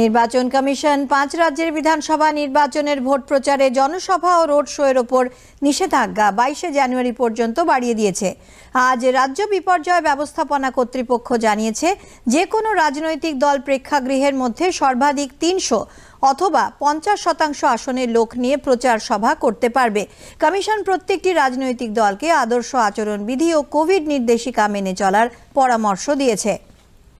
নির্বাচন কমিশন পাঁচ রাজ্যের বিধানসভা নির্বাচনের ভোট প্রচারে জনসভা ও রোড শোয়ের ওপর নিষেধাজ্ঞা বাইশে জানুয়ারি পর্যন্ত বাড়িয়ে দিয়েছে আজ রাজ্য বিপর্যয় ব্যবস্থাপনা কর্তৃপক্ষ জানিয়েছে যে কোনো রাজনৈতিক দল প্রেক্ষাগৃহের মধ্যে সর্বাধিক তিনশো অথবা পঞ্চাশ শতাংশ আসনের লোক নিয়ে প্রচার সভা করতে পারবে কমিশন প্রত্যেকটি রাজনৈতিক দলকে আদর্শ আচরণ বিধি ও কোভিড নির্দেশিকা মেনে চলার পরামর্শ দিয়েছে